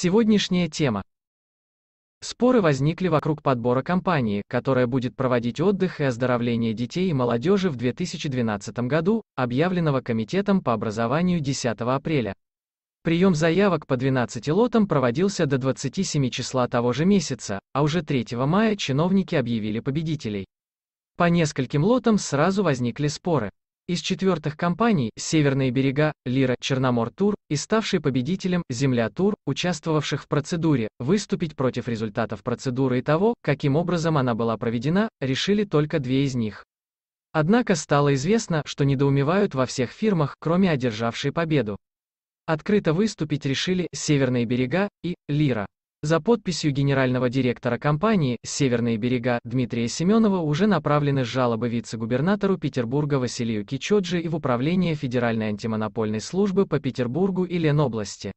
Сегодняшняя тема. Споры возникли вокруг подбора компании, которая будет проводить отдых и оздоровление детей и молодежи в 2012 году, объявленного Комитетом по образованию 10 апреля. Прием заявок по 12 лотам проводился до 27 числа того же месяца, а уже 3 мая чиновники объявили победителей. По нескольким лотам сразу возникли споры. Из четвертых компаний «Северные берега», «Лира», «Черномор Тур» и ставший победителем «Земля Тур», участвовавших в процедуре, выступить против результатов процедуры и того, каким образом она была проведена, решили только две из них. Однако стало известно, что недоумевают во всех фирмах, кроме одержавшей победу. Открыто выступить решили «Северные берега» и «Лира». За подписью генерального директора компании «Северные берега» Дмитрия Семенова уже направлены жалобы вице-губернатору Петербурга Василию Кичоджи и в Управление Федеральной антимонопольной службы по Петербургу и Ленобласти.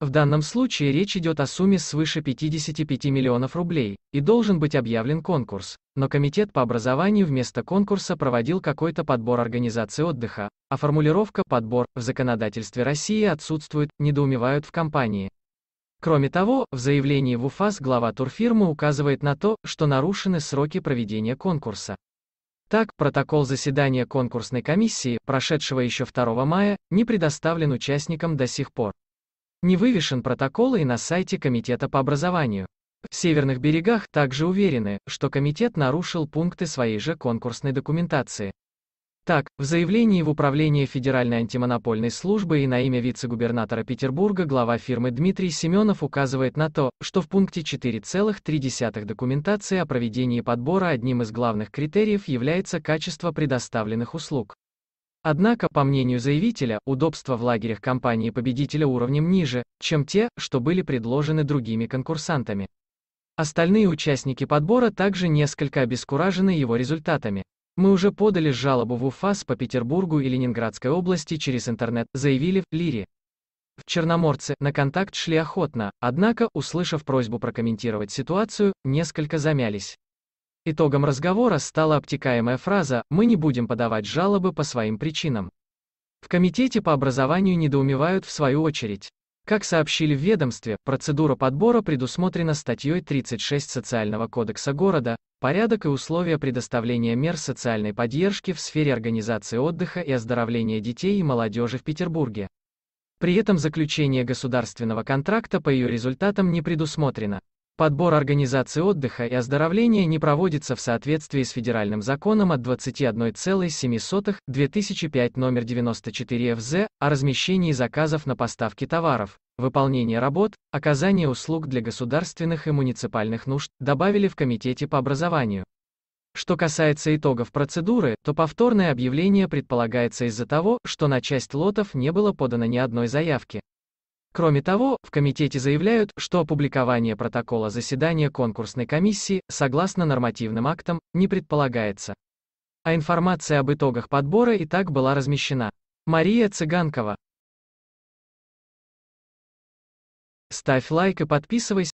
В данном случае речь идет о сумме свыше 55 миллионов рублей, и должен быть объявлен конкурс, но комитет по образованию вместо конкурса проводил какой-то подбор организации отдыха, а формулировка «подбор» в законодательстве России отсутствует, недоумевают в компании. Кроме того, в заявлении в УФАС глава турфирмы указывает на то, что нарушены сроки проведения конкурса. Так, протокол заседания конкурсной комиссии, прошедшего еще 2 мая, не предоставлен участникам до сих пор. Не вывешен протокол и на сайте Комитета по образованию. В Северных берегах также уверены, что комитет нарушил пункты своей же конкурсной документации. Так, в заявлении в Управление Федеральной антимонопольной службы и на имя вице-губернатора Петербурга глава фирмы Дмитрий Семенов указывает на то, что в пункте 4,3 документации о проведении подбора одним из главных критериев является качество предоставленных услуг. Однако, по мнению заявителя, удобства в лагерях компании-победителя уровнем ниже, чем те, что были предложены другими конкурсантами. Остальные участники подбора также несколько обескуражены его результатами. Мы уже подали жалобу в УФАС по Петербургу и Ленинградской области через интернет, заявили в Лире. В Черноморце на контакт шли охотно, однако, услышав просьбу прокомментировать ситуацию, несколько замялись. Итогом разговора стала обтекаемая фраза «Мы не будем подавать жалобы по своим причинам». В комитете по образованию недоумевают в свою очередь. Как сообщили в ведомстве, процедура подбора предусмотрена статьей 36 Социального кодекса города «Порядок и условия предоставления мер социальной поддержки в сфере организации отдыха и оздоровления детей и молодежи в Петербурге». При этом заключение государственного контракта по ее результатам не предусмотрено. Подбор организации отдыха и оздоровления не проводится в соответствии с федеральным законом от 21,7-2005 номер 94 ФЗ о размещении заказов на поставки товаров, выполнение работ, оказание услуг для государственных и муниципальных нужд, добавили в Комитете по образованию. Что касается итогов процедуры, то повторное объявление предполагается из-за того, что на часть лотов не было подано ни одной заявки. Кроме того, в комитете заявляют, что опубликование протокола заседания конкурсной комиссии, согласно нормативным актам, не предполагается. А информация об итогах подбора и так была размещена. Мария Цыганкова. Ставь лайк и подписывайся.